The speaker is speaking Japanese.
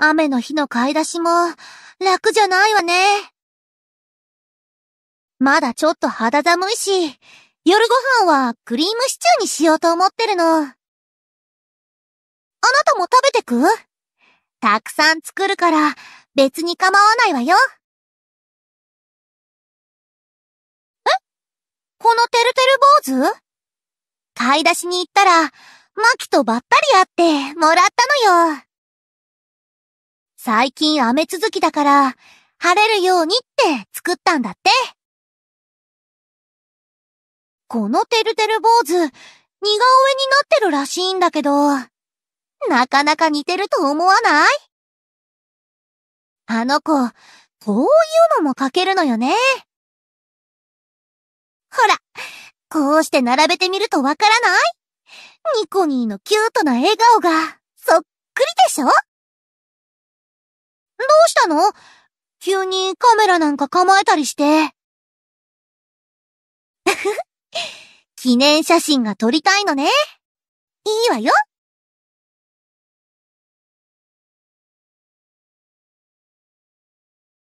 雨の日の買い出しも、楽じゃないわね。まだちょっと肌寒いし、夜ご飯はクリームシチューにしようと思ってるの。あなたも食べてくたくさん作るから、別に構わないわよ。えこのてるてる坊主買い出しに行ったら、マキとばったり会ってもらったのよ。最近雨続きだから、晴れるようにって作ったんだって。このてるてる坊主、似顔絵になってるらしいんだけど、なかなか似てると思わないあの子、こういうのも描けるのよね。ほら、こうして並べてみるとわからないニコニーのキュートな笑顔が、そっくりでしょしたの急にカメラなんか構えたりして。記念写真が撮りたいのね。いいわよ。